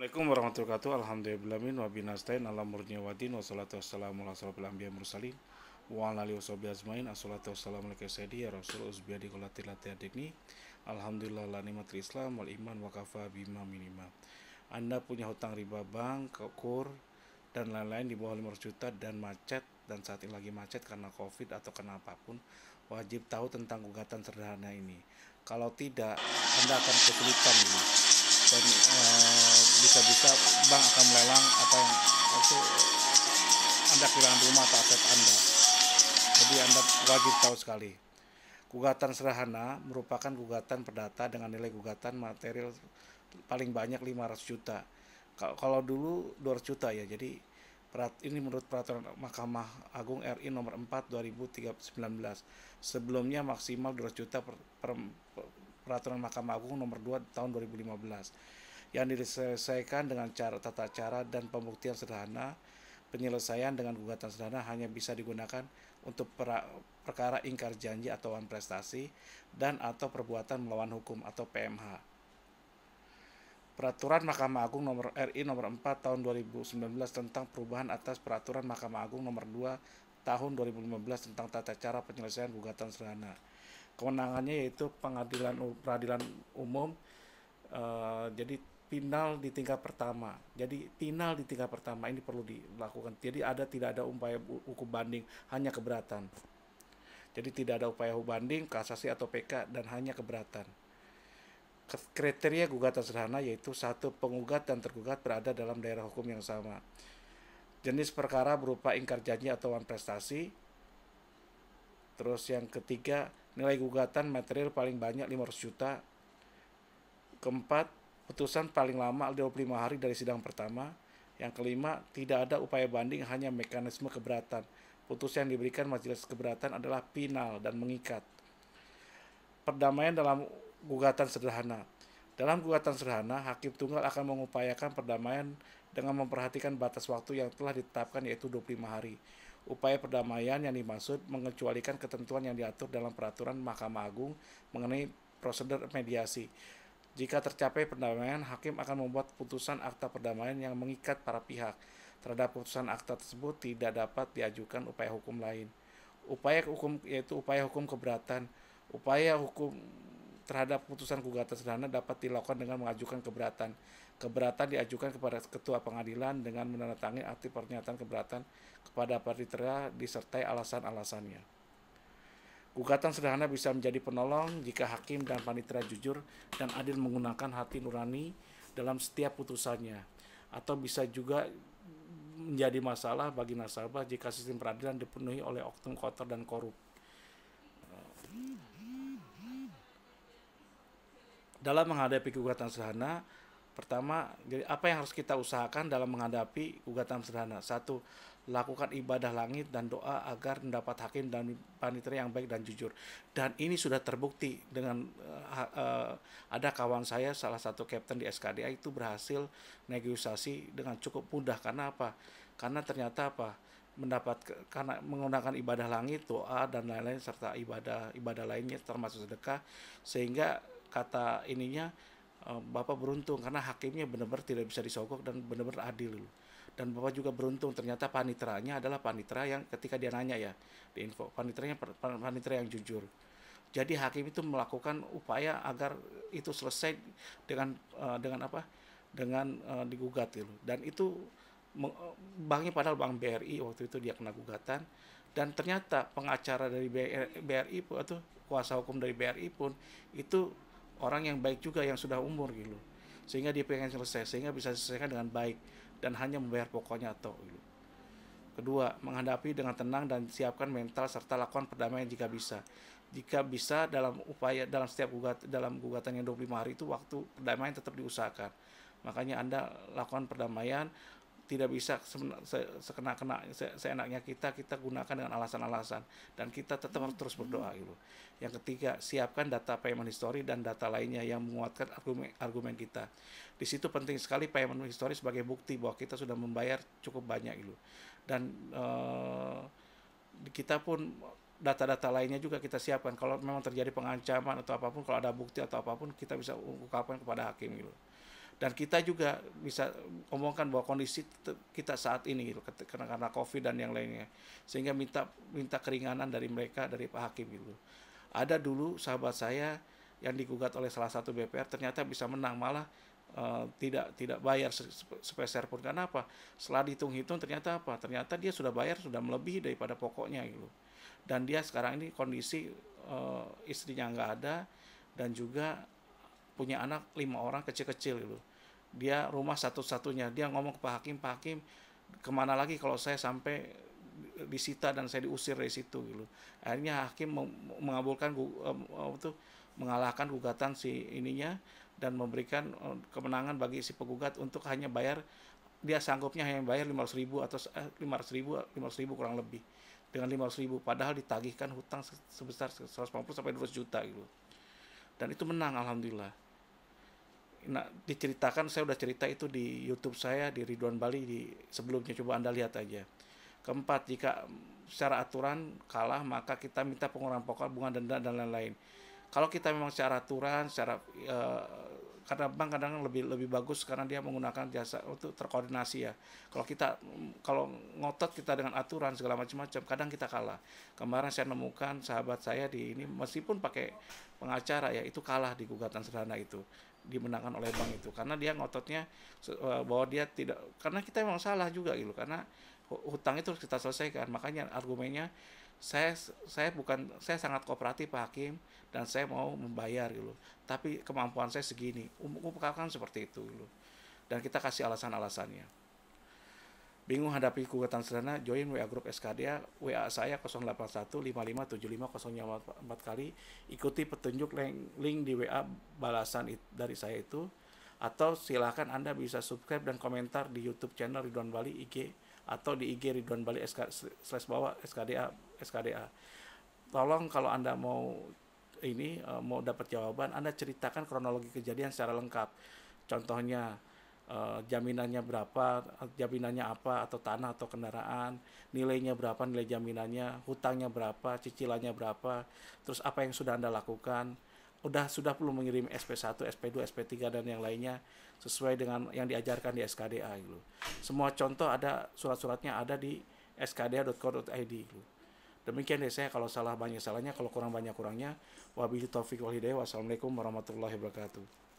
Assalamualaikum warahmatullahi wabarakatuh. Alhamdulillahimin wa binastain ala murniyawatin wa salatu wassalamu ala asrafil anbiya mursalin wa ala alihi washabihi ajmain. Assalatu wassalamu alaika sayyidi ya rasul usbiya di qolati adikni. Alhamdulillah la nikmatul Islam wal iman wa kafa bima minima. Anda punya hutang riba bank, kur dan lain-lain di bawah 500 juta dan macet dan saat ini lagi macet karena covid atau karena apapun wajib tahu tentang gugatan sederhana ini kalau tidak anda akan kesulitan ini dan eh, bisa-bisa bank akan melelang apa yang itu anda kehilangan rumah atau aset anda jadi anda wajib tahu sekali gugatan serahana merupakan gugatan perdata dengan nilai gugatan material paling banyak 500 juta kalau dulu 200 juta ya jadi ini menurut peraturan Mahkamah Agung RI nomor 4 2019 sebelumnya maksimal 200 juta per, per, peraturan Mahkamah Agung nomor 2 tahun 2015 yang diselesaikan dengan cara tata cara dan pembuktian sederhana. Penyelesaian dengan gugatan sederhana hanya bisa digunakan untuk pra, perkara ingkar janji atau prestasi dan atau perbuatan melawan hukum atau PMH. Peraturan Mahkamah Agung nomor RI nomor 4 tahun 2019 tentang perubahan atas Peraturan Mahkamah Agung nomor 2 tahun 2015 tentang tata cara penyelesaian gugatan sederhana. Kewenangannya yaitu pengadilan peradilan umum. Uh, jadi final di tingkat pertama. Jadi final di tingkat pertama ini perlu dilakukan. Jadi ada tidak ada upaya hukum banding, hanya keberatan. Jadi tidak ada upaya hukum banding, kasasi atau PK dan hanya keberatan. Kriteria gugatan sederhana yaitu satu penggugat dan tergugat berada dalam daerah hukum yang sama. Jenis perkara berupa ingkar janji atau wan prestasi. Terus yang ketiga, nilai gugatan material paling banyak 500 juta. Keempat, putusan paling lama 25 hari dari sidang pertama. Yang kelima, tidak ada upaya banding hanya mekanisme keberatan. Putusan yang diberikan majelis keberatan adalah final dan mengikat. Perdamaian dalam gugatan sederhana. Dalam gugatan sederhana, hakim tunggal akan mengupayakan perdamaian dengan memperhatikan batas waktu yang telah ditetapkan yaitu 25 hari. Upaya perdamaian yang dimaksud mengecualikan ketentuan yang diatur dalam peraturan Mahkamah Agung mengenai prosedur mediasi. Jika tercapai perdamaian, hakim akan membuat putusan akta perdamaian yang mengikat para pihak. Terhadap putusan akta tersebut tidak dapat diajukan upaya hukum lain. Upaya hukum yaitu upaya hukum keberatan. Upaya hukum terhadap putusan gugatan sederhana dapat dilakukan dengan mengajukan keberatan. Keberatan diajukan kepada ketua pengadilan dengan menandatangani arti pernyataan keberatan kepada paritera disertai alasan-alasannya. Gugatan sederhana bisa menjadi penolong jika hakim dan panitera jujur dan adil menggunakan hati nurani dalam setiap putusannya. Atau bisa juga menjadi masalah bagi nasabah jika sistem peradilan dipenuhi oleh oknum kotor dan korup. Dalam menghadapi gugatan sederhana, Pertama, jadi apa yang harus kita usahakan dalam menghadapi gugatan sederhana? Satu, lakukan ibadah langit dan doa agar mendapat hakim dan panitera yang baik dan jujur. Dan ini sudah terbukti dengan uh, uh, ada kawan saya salah satu kapten di SKDA itu berhasil negosiasi dengan cukup mudah karena apa? Karena ternyata apa? mendapat karena menggunakan ibadah langit, doa dan lain-lain serta ibadah ibadah lainnya termasuk sedekah sehingga kata ininya Eh, bapak beruntung karena hakimnya benar-benar tidak bisa disogok dan benar-benar adil dan Bapak juga beruntung ternyata paniteranya adalah panitera yang ketika dia nanya ya di info paniteranya panitera yang jujur jadi hakim itu melakukan upaya agar itu selesai dengan eh, dengan apa dengan eh, digugat gitu dan itu banknya padahal bank BRI waktu itu dia kena gugatan dan ternyata pengacara dari BRI atau kuasa hukum dari BRI pun itu orang yang baik juga yang sudah umur gitu sehingga dia pengen selesai sehingga bisa diselesaikan dengan baik dan hanya membayar pokoknya atau gitu. kedua menghadapi dengan tenang dan siapkan mental serta lakukan perdamaian jika bisa jika bisa dalam upaya dalam setiap gugat dalam gugatan yang 25 hari itu waktu perdamaian tetap diusahakan makanya anda lakukan perdamaian tidak bisa sekena-kena seenaknya kita kita gunakan dengan alasan-alasan dan kita tetap harus terus berdoa gitu. Yang ketiga, siapkan data payment history dan data lainnya yang menguatkan argumen argumen kita. Di situ penting sekali payment history sebagai bukti bahwa kita sudah membayar cukup banyak gitu. Dan uh, kita pun data-data lainnya juga kita siapkan. Kalau memang terjadi pengancaman atau apapun, kalau ada bukti atau apapun, kita bisa ungkapkan kepada hakim gitu dan kita juga bisa omongkan bahwa kondisi kita saat ini gitu karena karena covid dan yang lainnya sehingga minta minta keringanan dari mereka dari pak hakim gitu ada dulu sahabat saya yang digugat oleh salah satu BPR ternyata bisa menang malah uh, tidak tidak bayar sepeser pun karena apa setelah dihitung-hitung ternyata apa ternyata dia sudah bayar sudah melebihi daripada pokoknya gitu dan dia sekarang ini kondisi uh, istrinya nggak ada dan juga punya anak lima orang kecil-kecil gitu dia rumah satu-satunya dia ngomong ke pak hakim pak hakim kemana lagi kalau saya sampai disita dan saya diusir dari situ gitu akhirnya hakim mengabulkan eh, tuh mengalahkan gugatan si ininya dan memberikan eh, kemenangan bagi si penggugat untuk hanya bayar dia sanggupnya hanya bayar 500 ribu atau eh, lima 500 ribu 500 ribu kurang lebih dengan 500 ribu padahal ditagihkan hutang sebesar 150 sampai 200 juta gitu dan itu menang alhamdulillah nah, diceritakan saya udah cerita itu di YouTube saya di Ridwan Bali di sebelumnya coba Anda lihat aja. Keempat, jika secara aturan kalah maka kita minta pengurangan pokok bunga denda dan lain-lain. Kalau kita memang secara aturan, secara e, karena bank kadang lebih lebih bagus karena dia menggunakan jasa untuk terkoordinasi ya. Kalau kita kalau ngotot kita dengan aturan segala macam-macam, kadang kita kalah. Kemarin saya nemukan sahabat saya di ini meskipun pakai pengacara ya itu kalah di gugatan sederhana itu dimenangkan oleh bank itu karena dia ngototnya e, bahwa dia tidak karena kita emang salah juga gitu karena hutang itu harus kita selesaikan makanya argumennya saya saya bukan saya sangat kooperatif Pak Hakim dan saya mau membayar gitu tapi kemampuan saya segini umumkan seperti itu gitu dan kita kasih alasan-alasannya Bingung hadapi gugatan sederhana, join WA grup SKDA, WA saya 081557504 kali. Ikuti petunjuk link, di WA balasan dari saya itu. Atau silahkan Anda bisa subscribe dan komentar di YouTube channel Ridwan Bali IG atau di IG Ridwan Bali SK, slash bawah SKDA SKDA. Tolong kalau Anda mau ini eh, mau dapat jawaban, Anda ceritakan kronologi kejadian secara lengkap. Contohnya, uh, jaminannya berapa, jaminannya apa atau tanah atau kendaraan, nilainya berapa, nilai jaminannya, hutangnya berapa, cicilannya berapa, terus apa yang sudah Anda lakukan. Udah sudah perlu mengirim SP1, SP2, SP3 dan yang lainnya sesuai dengan yang diajarkan di SKDA gitu. Semua contoh ada surat-suratnya ada di skda.co.id gitu. Demikian deh saya kalau salah banyak salahnya, kalau kurang banyak kurangnya. Wabillahi taufiq wal hidayah. Wassalamualaikum warahmatullahi wabarakatuh.